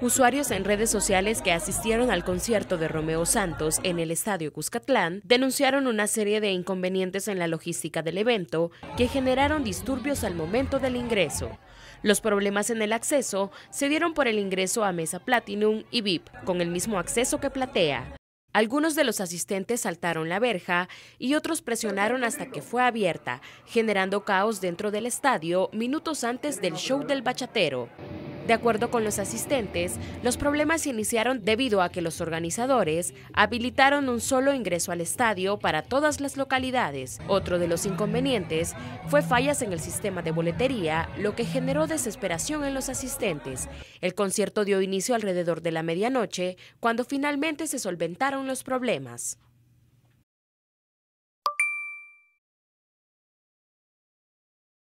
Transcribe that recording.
Usuarios en redes sociales que asistieron al concierto de Romeo Santos en el Estadio Cuscatlán denunciaron una serie de inconvenientes en la logística del evento que generaron disturbios al momento del ingreso. Los problemas en el acceso se dieron por el ingreso a mesa Platinum y VIP, con el mismo acceso que platea. Algunos de los asistentes saltaron la verja y otros presionaron hasta que fue abierta, generando caos dentro del estadio minutos antes del show del bachatero. De acuerdo con los asistentes, los problemas se iniciaron debido a que los organizadores habilitaron un solo ingreso al estadio para todas las localidades. Otro de los inconvenientes fue fallas en el sistema de boletería, lo que generó desesperación en los asistentes. El concierto dio inicio alrededor de la medianoche, cuando finalmente se solventaron los problemas.